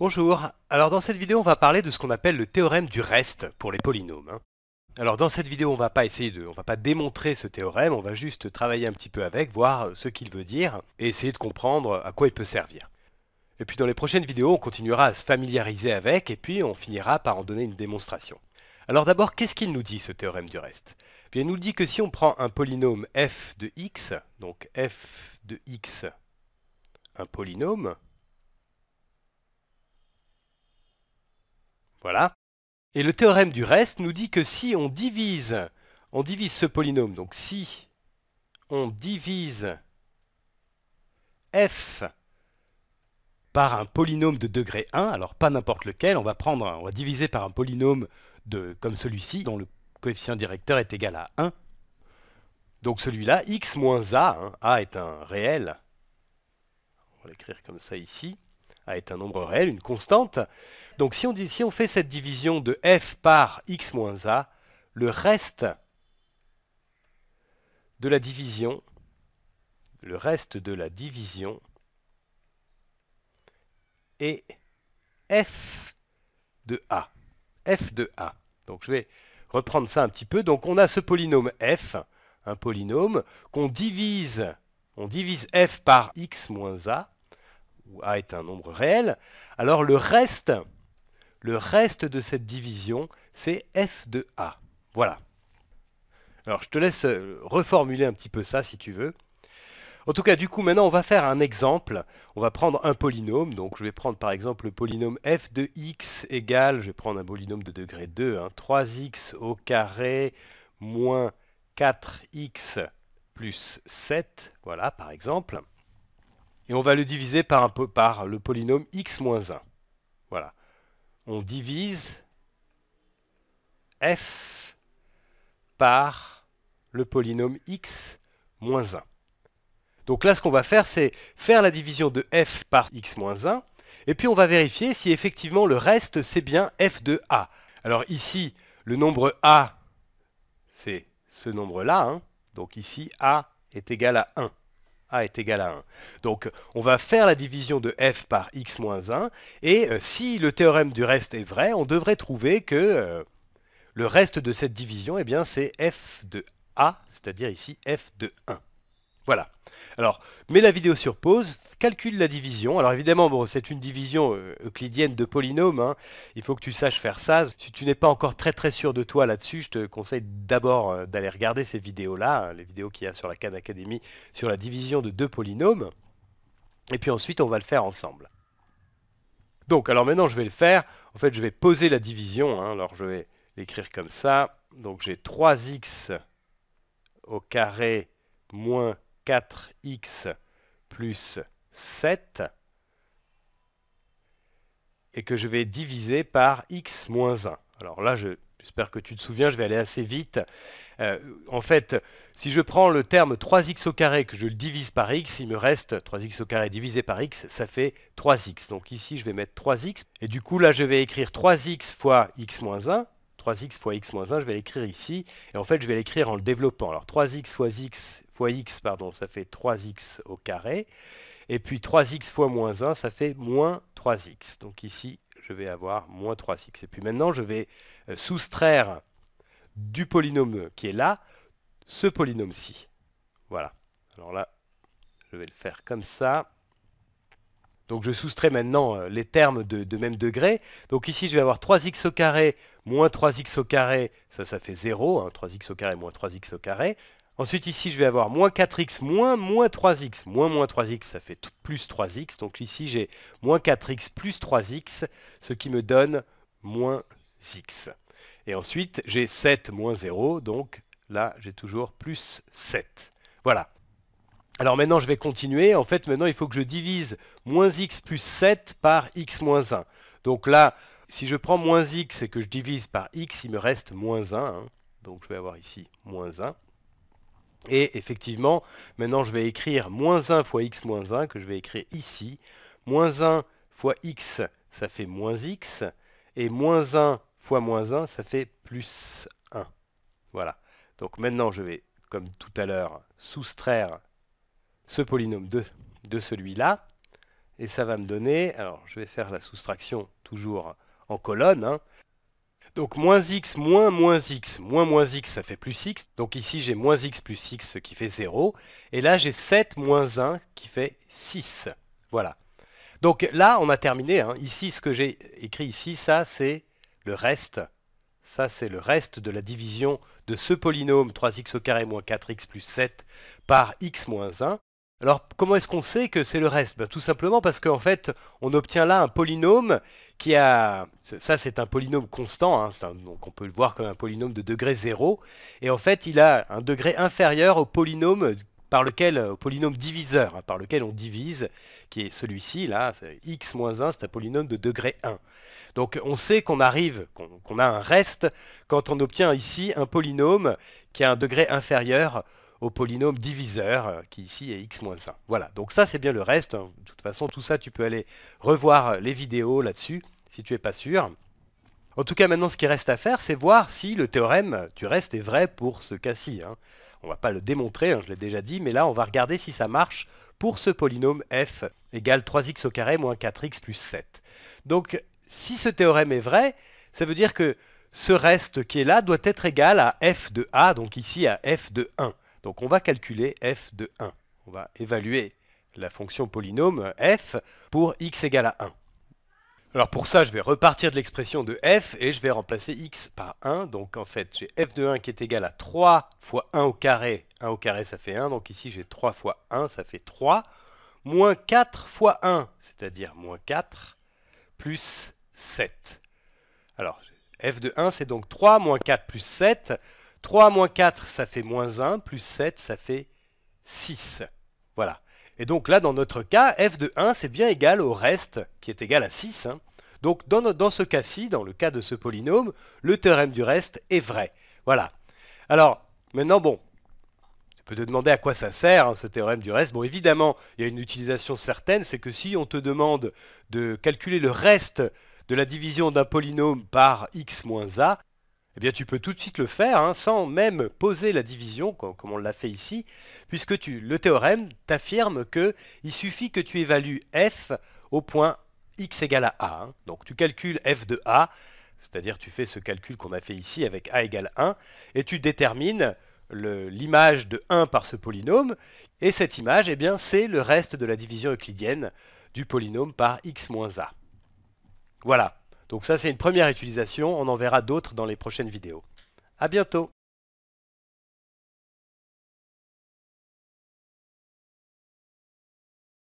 Bonjour, alors dans cette vidéo on va parler de ce qu'on appelle le théorème du reste pour les polynômes. Hein. Alors dans cette vidéo on va pas essayer de, on va pas démontrer ce théorème, on va juste travailler un petit peu avec, voir euh, ce qu'il veut dire et essayer de comprendre euh, à quoi il peut servir. Et puis dans les prochaines vidéos on continuera à se familiariser avec et puis on finira par en donner une démonstration. Alors d'abord qu'est-ce qu'il nous dit ce théorème du reste eh Bien, Il nous dit que si on prend un polynôme f de x, donc f de x un polynôme, Voilà. Et le théorème du reste nous dit que si on divise, on divise ce polynôme, donc si on divise f par un polynôme de degré 1, alors pas n'importe lequel, on va prendre, on va diviser par un polynôme de, comme celui-ci, dont le coefficient directeur est égal à 1. Donc celui-là, x moins a, hein, a est un réel, on va l'écrire comme ça ici, a est un nombre réel, une constante. Donc si on, dit, on fait cette division de f par x moins a, le reste de la division, le reste de la division est f de a. f de a. Donc je vais reprendre ça un petit peu. Donc on a ce polynôme f, un polynôme qu'on divise, on divise f par x moins a, où A est un nombre réel, alors le reste, de cette division, c'est F de A. Voilà. Alors je te laisse euh, reformuler un petit peu ça si tu veux. En tout cas, du coup, maintenant, on va faire un exemple. On va prendre un polynôme. Donc, je vais prendre, par exemple, le polynôme f de x égale, je vais prendre un polynôme de degré 2, 3x hein, au carré moins 4x plus 7, voilà, par exemple et on va le diviser par, le polynôme x-1. Voilà. On divise f par le polynôme x moins 1. Donc là, ce qu'on va faire, c'est faire la division de f par x 1, et puis on va vérifier si effectivement le reste, c'est bien f de a. Alors ici, le nombre a, c'est ce nombre-là, hein. donc ici, a est égal à 1 a est égal à 1. Donc on va faire la division de f par x moins 1, et euh, si le théorème du reste est vrai, on devrait trouver que euh, le reste de cette division, eh bien c'est f de a, c'est-à-dire ici f de 1. Voilà. Alors, mets la vidéo sur pause, calcule la division. Alors évidemment, c'est une division euh, euclidienne de polynômes. Hein. Il faut que tu saches faire ça. Si tu n'es pas encore très très sûr de toi là-dessus, je te conseille d'abord euh, d'aller regarder ces vidéos-là, hein, les vidéos qu'il y a sur la Khan Academy sur la division de deux polynômes. Et puis ensuite, on va le faire ensemble. Donc, alors maintenant, je vais le faire. En fait, je vais poser la division. Hein. Alors, je vais l'écrire comme ça. Donc, j'ai 3x au carré moins 4x plus 7 et que je vais diviser par x moins 1. Alors là, j'espère que tu te souviens, je vais aller assez vite. Euh, en fait, si je prends le terme 3x au carré, que je le divise par x, il me reste 3x au carré divisé par x, ça fait 3x. Donc ici, je vais mettre 3x. Et du coup, là, je vais écrire 3x fois x moins 1 3x fois x moins 1, je vais l'écrire ici, et en fait je vais l'écrire en le développant. Alors 3x fois x fois x, pardon, ça fait 3x au carré, et puis 3x fois moins 1, ça fait moins 3x. Donc ici, je vais avoir moins 3x. Et puis maintenant, je vais euh, soustraire du polynôme qui est là, ce polynôme-ci. Voilà. Alors là, je vais le faire comme ça. Donc je soustrais maintenant euh, les termes de, même degré. Donc ici, je vais avoir 3x au carré moins 3x au carré, ça, ça fait 0, 3x hein, au carré moins 3x au carré. Ensuite, ici, je vais avoir moins 4x moins moins 3x. Moins moins 3x, ça fait plus 3x. Donc ici, j'ai moins 4x plus 3x, ce qui me donne moins x. Et ensuite, j'ai 7 moins 0, donc là, j'ai toujours plus 7. Voilà. Alors maintenant, je vais continuer. En fait, maintenant, il faut que je divise moins x plus 7 par x moins 1. Donc là, si je prends moins x et que je divise par x, il me reste moins 1. Hein. Donc je vais avoir ici moins 1. Et effectivement, maintenant je vais écrire moins 1 fois x moins 1, que je vais écrire ici. Moins 1 fois x, ça fait moins x. Et moins 1 fois moins 1, ça fait plus 1. Voilà. Donc maintenant, je vais, comme tout à l'heure, soustraire ce polynôme de, de celui-là. Et ça va me donner, alors je vais faire la soustraction toujours en colonne. Hein. Donc moins x moins moins x moins moins x ça fait plus x. Donc ici j'ai moins x plus x qui fait 0. Et là j'ai 7 moins 1 qui fait 6. Voilà. Donc là on a terminé. Hein. Ici ce que j'ai écrit ici ça c'est le reste. Ça c'est le reste de la division de ce polynôme 3x au carré moins 4x plus 7 par x moins 1. Alors comment est-ce qu'on sait que c'est le reste ben, Tout simplement parce qu'en fait on obtient là un polynôme qui a... Ça c'est un polynôme constant, hein, donc on peut le voir comme un polynôme de degré 0. Et en fait il a un degré inférieur au polynôme par lequel, au polynôme diviseur, hein, par lequel on divise, qui est celui-ci là, x moins 1, c'est un polynôme de degré 1. Donc on sait qu'on arrive, qu'on a un reste quand on obtient ici un polynôme qui a un degré inférieur au polynôme diviseur, euh, qui ici est x-1. moins Voilà, donc ça c'est bien le reste. Hein. De toute façon, tout ça, tu peux aller revoir euh, les vidéos là-dessus, si tu n'es pas sûr. En tout cas, maintenant, ce qui reste à faire, c'est voir si le théorème euh, du reste est vrai pour ce cas-ci. Hein. On ne va pas le démontrer, hein, je l'ai déjà dit, mais là, on va regarder si ça marche pour ce polynôme f égale 3x au carré moins 4x plus 7. Donc, si ce théorème est vrai, ça veut dire que ce reste qui est là doit être égal à f de a, donc ici à f de 1. Donc on va calculer f de 1. On va évaluer la fonction polynôme f pour x égale à 1. Alors pour ça, je vais repartir de l'expression de f et je vais remplacer x par 1. Donc en fait, j'ai f de 1 qui est égal à 3 fois 1 au carré. 1 au carré, ça fait 1. Donc ici, j'ai 3 fois 1, ça fait 3. Moins 4 fois 1, c'est-à-dire moins 4, plus 7. Alors, f de 1, c'est donc 3, moins 4 plus 7. 3 moins 4, ça fait moins 1, plus 7, ça fait 6. Voilà. Et donc là, dans notre cas, f de 1, c'est bien égal au reste, qui est égal à 6. Hein. Donc dans, ce cas-ci, dans le cas de ce polynôme, le théorème du reste est vrai. Voilà. Alors, maintenant, bon, tu peux te demander à quoi ça sert, hein, ce théorème du reste. Bon, évidemment, il y a une utilisation certaine, c'est que si on te demande de calculer le reste de la division d'un polynôme par x moins a, eh bien tu peux tout de suite le faire hein, sans même poser la division, comme on l'a fait ici, puisque le théorème t'affirme qu'il suffit que tu évalues f au point x égale à a. Hein. Donc tu calcules f de a, c'est-à-dire tu fais ce calcul qu'on a fait ici avec a égale 1, et tu détermines l'image de 1 par ce polynôme, et cette image, eh bien, c'est le reste de la division euclidienne du polynôme par x moins a. Voilà. Donc ça, c'est une première utilisation. On en verra d'autres dans les prochaines vidéos. À bientôt